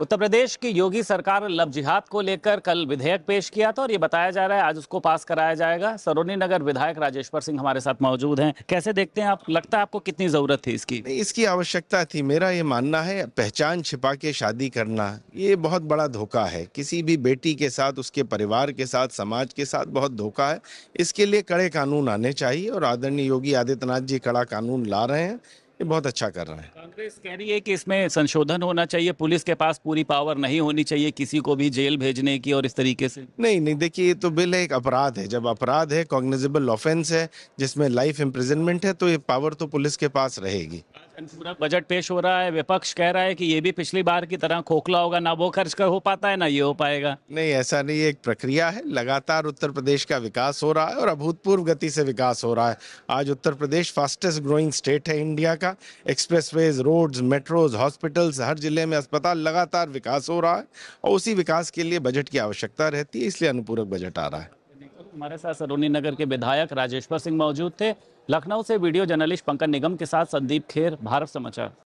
उत्तर प्रदेश की योगी सरकार लव जिहाद को लेकर कल विधेयक पेश किया था और ये बताया जा रहा है आज उसको पास कराया जाएगा सरोनी नगर विधायक राजेश्वर सिंह हमारे साथ मौजूद हैं कैसे देखते हैं आप लगता है आपको कितनी जरूरत थी इसकी इसकी आवश्यकता थी मेरा ये मानना है पहचान छिपा के शादी करना ये बहुत बड़ा धोखा है किसी भी बेटी के साथ उसके परिवार के साथ समाज के साथ बहुत धोखा है इसके लिए कड़े कानून आने चाहिए और आदरणीय योगी आदित्यनाथ जी कड़ा कानून ला रहे हैं ये बहुत अच्छा कर रहा है कांग्रेस कह रही है कि इसमें संशोधन होना चाहिए पुलिस के पास पूरी पावर नहीं होनी चाहिए किसी को भी जेल भेजने की और इस तरीके से नहीं नहीं देखिए ये तो बिल है एक अपराध है जब अपराध है कॉग्निजेबल ऑफेंस है जिसमें लाइफ इम्प्रिजनमेंट है तो ये पावर तो पुलिस के पास रहेगी बजट पेश हो रहा है विपक्ष कह रहा है कि ये भी पिछली बार की तरह खोखला होगा ना वो खर्च कर हो पाता है ना ये हो पाएगा नहीं ऐसा नहीं एक प्रक्रिया है लगातार उत्तर प्रदेश का विकास हो रहा है और अभूतपूर्व गति से विकास हो रहा है आज Uttar Pradesh fastest growing state है इंडिया का गया एक्सप्रेसवेज रोड्स मेट्रोज हॉस्पिटल्स हर जिले में अस्पताल लगातार विकास हो रहा है और उसी विकास के लिए बजट की आवश्यकता रहती है इसलिए अनुपूरक बजट आ रहा है हमारे साथ सरोनी नगर के विधायक राजेश्वर सिंह मौजूद थे लखनऊ से वीडियो जर्नलिस्ट पंकज निगम के साथ संदीप खेर भारत समाचार